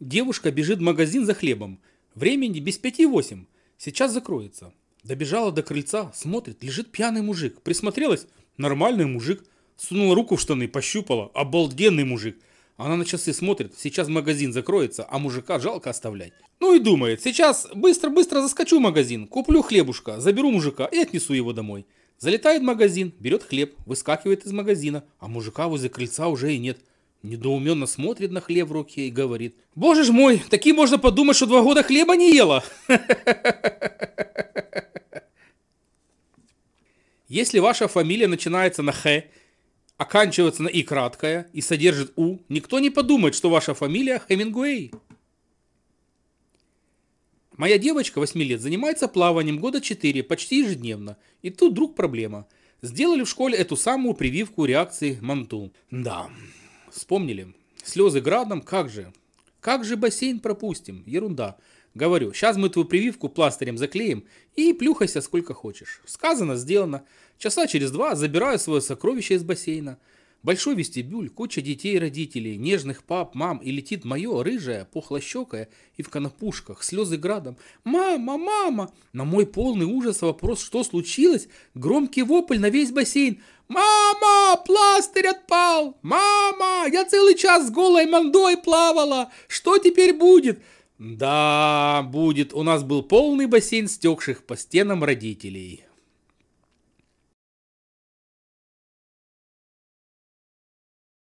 Девушка бежит в магазин за хлебом. Времени без пяти восемь. Сейчас закроется. Добежала до крыльца, смотрит, лежит пьяный мужик. Присмотрелась, нормальный мужик. Сунула руку в штаны, пощупала, обалденный мужик. Она на часы смотрит, сейчас магазин закроется, а мужика жалко оставлять. Ну и думает, сейчас быстро-быстро заскочу в магазин, куплю хлебушка, заберу мужика и отнесу его домой. Залетает в магазин, берет хлеб, выскакивает из магазина, а мужика возле крыльца уже и нет. Недоуменно смотрит на хлеб в руке и говорит, «Боже ж мой, таки можно подумать, что два года хлеба не ела!» Если ваша фамилия начинается на «х», оканчивается на «и» краткое и содержит «у», никто не подумает, что ваша фамилия Хемингуэй. Моя девочка 8 лет занимается плаванием года 4 почти ежедневно. И тут вдруг проблема. Сделали в школе эту самую прививку реакции Манту. Да, Вспомнили. Слезы градом, как же? Как же бассейн пропустим? Ерунда. Говорю, сейчас мы твою прививку пластырем заклеим и плюхайся сколько хочешь. Сказано, сделано. Часа через два забираю свое сокровище из бассейна. Большой вестибюль, куча детей и родителей, нежных пап, мам, и летит мое, рыжая, пухлощекая и в конопушках, слезы градом. «Мама, мама!» На мой полный ужас вопрос, что случилось, громкий вопль на весь бассейн. «Мама, пластырь отпал! Мама!» Я целый час с голой мандой плавала! Что теперь будет?» «Да, будет. У нас был полный бассейн стекших по стенам родителей».